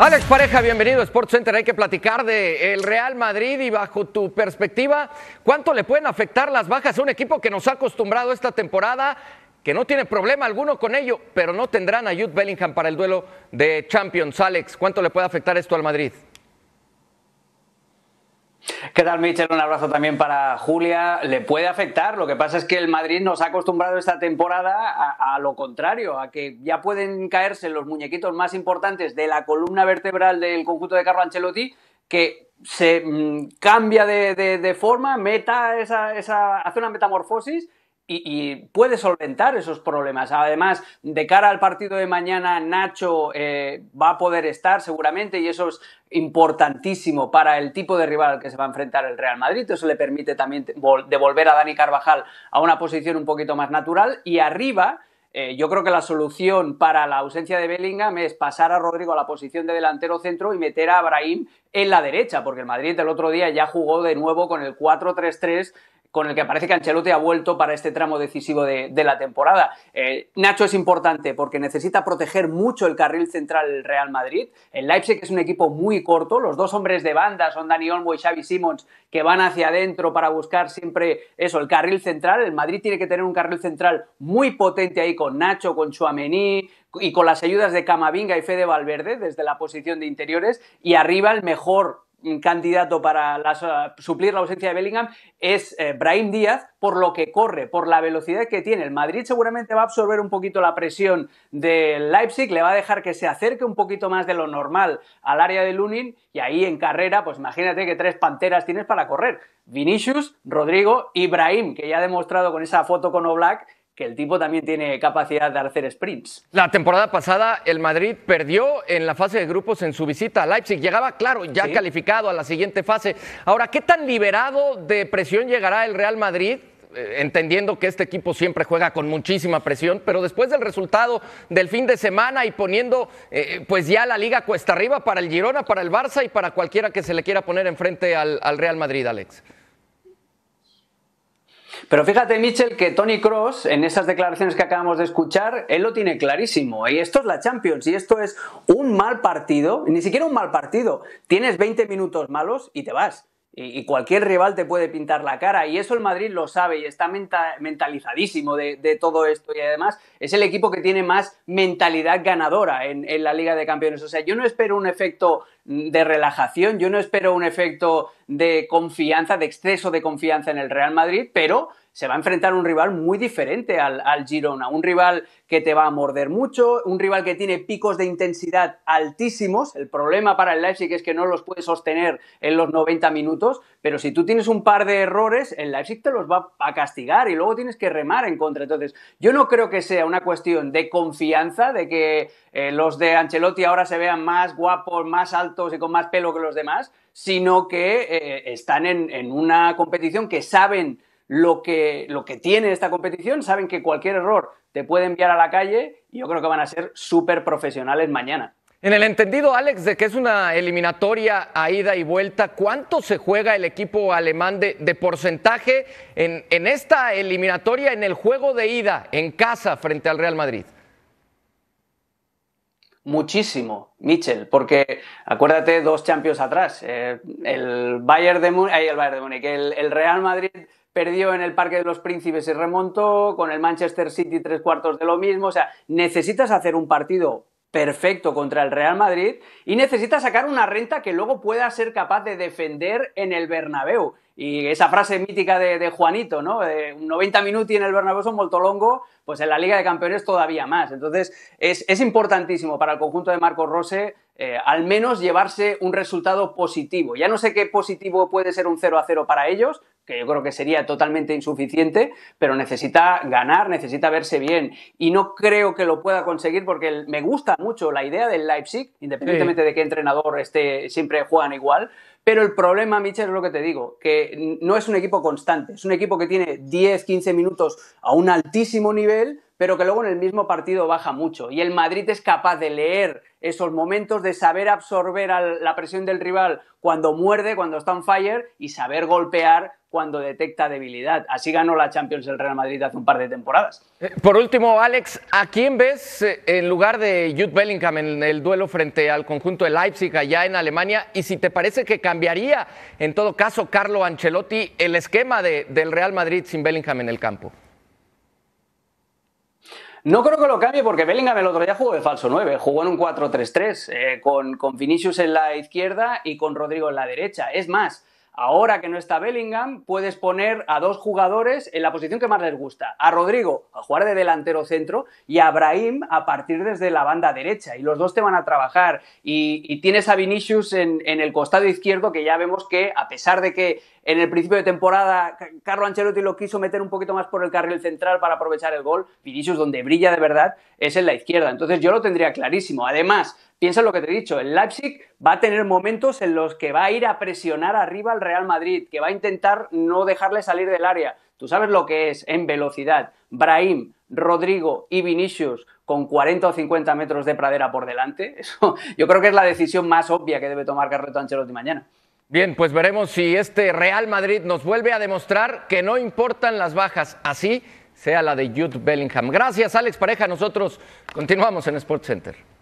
Alex Pareja, bienvenido a Sports Center. Hay que platicar de el Real Madrid y bajo tu perspectiva, ¿cuánto le pueden afectar las bajas a un equipo que nos ha acostumbrado esta temporada, que no tiene problema alguno con ello, pero no tendrán a Jude Bellingham para el duelo de Champions? Alex, ¿cuánto le puede afectar esto al Madrid? ¿Qué tal, Michel? Un abrazo también para Julia. Le puede afectar. Lo que pasa es que el Madrid nos ha acostumbrado esta temporada a, lo contrario, a que ya pueden caerse los muñequitos más importantes de la columna vertebral del conjunto de Carlo Ancelotti, que se mm, cambia de, forma, meta esa, hace una metamorfosis y, puede solventar esos problemas. Además, de cara al partido de mañana, Nacho eh, va a poder estar seguramente y eso es importantísimo para el tipo de rival que se va a enfrentar el Real Madrid. Eso le permite también devolver a Dani Carvajal a una posición un poquito más natural y arriba. Eh, yo creo que la solución para la ausencia de Bellingham es pasar a Rodrigo a la posición de delantero centro y meter a Abraham en la derecha, porque el Madrid el otro día ya jugó de nuevo con el 4-3-3 con el que parece que Ancelotti ha vuelto para este tramo decisivo de, la temporada. Eh, Nacho es importante porque necesita proteger mucho el carril central Real Madrid. El Leipzig es un equipo muy corto. Los dos hombres de banda son Dani Olmo y Xavi Simons que van hacia adentro para buscar siempre eso, el carril central. El Madrid tiene que tener un carril central muy potente ahí con Nacho, con Chuamení, y con las ayudas de Camavinga y Fede Valverde desde la posición de interiores y arriba el mejor candidato para suplir la ausencia de Bellingham es eh, Brahim Díaz, por lo que corre, por la velocidad que tiene. El Madrid seguramente va a absorber un poquito la presión del Leipzig, le va a dejar que se acerque un poquito más de lo normal al área de Lunin y ahí en carrera, pues imagínate que tres panteras tienes para correr. Vinicius, Rodrigo y Brahim, que ya ha demostrado con esa foto con O'Black que el tipo también tiene capacidad de hacer sprints. La temporada pasada el Madrid perdió en la fase de grupos en su visita a Leipzig. Llegaba, claro, ya calificado a la siguiente fase. Ahora, ¿qué tan liberado de presión llegará el Real Madrid? Eh, entendiendo que este equipo siempre juega con muchísima presión, pero después del resultado del fin de semana y poniendo eh, pues ya la liga cuesta arriba para el Girona, para el Barça y para cualquiera que se le quiera poner enfrente al Real Madrid, Alex. Pero fíjate, Mitchell, que Tony Cross, en esas declaraciones que acabamos de escuchar, él lo tiene clarísimo. Y esto es la Champions, y esto es un mal partido, ni siquiera un mal partido. Tienes 20 minutos malos y te vas y cualquier rival te puede pintar la cara. Y eso el Madrid lo sabe y está mentalizadísimo de, todo esto. Y además es el equipo que tiene más mentalidad ganadora en, en, la Liga de Campeones. O sea, yo no espero un efecto de relajación, yo no espero un efecto de confianza, de exceso de confianza en el Real Madrid, pero se va a enfrentar un rival muy diferente al, Girona, un rival que te va a morder mucho, un rival que tiene picos de intensidad altísimos, el problema para el Leipzig es que no los puede sostener en los 90 minutos, pero si tú tienes un par de errores, el Leipzig te los va a castigar y luego tienes que remar en contra. Entonces, yo no creo que sea una cuestión de confianza, de que eh, los de Ancelotti ahora se vean más guapos, más altos y con más pelo que los demás, sino que eh, están en una competición que saben lo que, lo que tiene esta competición, saben que cualquier error te puede enviar a la calle y yo creo que van a ser súper profesionales mañana. En el entendido, Alex, de que es una eliminatoria a ida y vuelta, ¿cuánto se juega el equipo alemán de, porcentaje en, esta eliminatoria, en el juego de ida, en casa, frente al Real Madrid? Muchísimo, Michel, porque acuérdate dos Champions atrás, eh, el, Bayern de Múnich, el Bayern de Múnich, el Real Madrid perdió en el Parque de los Príncipes y remontó, con el Manchester City tres cuartos de lo mismo, o sea, necesitas hacer un partido perfecto contra el Real Madrid y necesitas sacar una renta que luego pueda ser capaz de defender en el Bernabéu. Y esa frase mítica de, Juanito, ¿no? Eh, 90 minutos en el Bernabéu son molto longo, pues en la Liga de Campeones todavía más. Entonces, es, importantísimo para el conjunto de Marco Rose eh, al menos llevarse un resultado positivo. Ya no sé qué positivo puede ser un 0 a 0 para ellos, que yo creo que sería totalmente insuficiente, pero necesita ganar, necesita verse bien. Y no creo que lo pueda conseguir porque me gusta mucho la idea del Leipzig, independientemente de qué entrenador esté, siempre juegan igual. Pero el problema, Michel, es lo que te digo, que no es un equipo constante, es un equipo que tiene 10, 15 minutos a un altísimo nivel, pero que luego en el mismo partido baja mucho. Y el Madrid es capaz de leer esos momentos, de saber absorber la presión del rival cuando muerde, cuando está en fire, y saber golpear cuando detecta debilidad. Así ganó la Champions el Real Madrid hace un par de temporadas. Eh, por último, Alex, ¿a quién ves eh, en lugar de Jude Bellingham en el duelo frente al conjunto de Leipzig allá en Alemania? Y si te parece que cambiaría, en todo caso, Carlo Ancelotti, el esquema del Real Madrid sin Bellingham en el campo. No creo que lo cambie porque Bellingham el otro día jugó de falso 9, jugó en un 4-3-3, eh, con, con Vinicius en la izquierda y con Rodrigo en la derecha. Es más, ahora que no está Bellingham, puedes poner a dos jugadores en la posición que más les gusta. A Rodrigo a jugar de delantero centro y a Abraham a partir desde la banda derecha. Y los dos te van a trabajar. Y, tienes a Vinicius en, el costado izquierdo, que ya vemos que, a pesar de que en el principio de temporada, Carlo Ancelotti lo quiso meter un poquito más por el carril central para aprovechar el gol. Vinicius, donde brilla de verdad, es en la izquierda. Entonces yo lo tendría clarísimo. Además, piensa en lo que te he dicho, el Leipzig va a tener momentos en los que va a ir a presionar arriba al Real Madrid, que va a intentar no dejarle salir del área. Tú sabes lo que es en velocidad. Brahim, Rodrigo y Vinicius con 40 o 50 metros de pradera por delante. Eso, yo creo que es la decisión más obvia que debe tomar carreto Ancelotti mañana. Bien, pues veremos si este Real Madrid nos vuelve a demostrar que no importan las bajas, así sea la de Jude Bellingham. Gracias, Alex Pareja. Nosotros continuamos en SportsCenter. Center.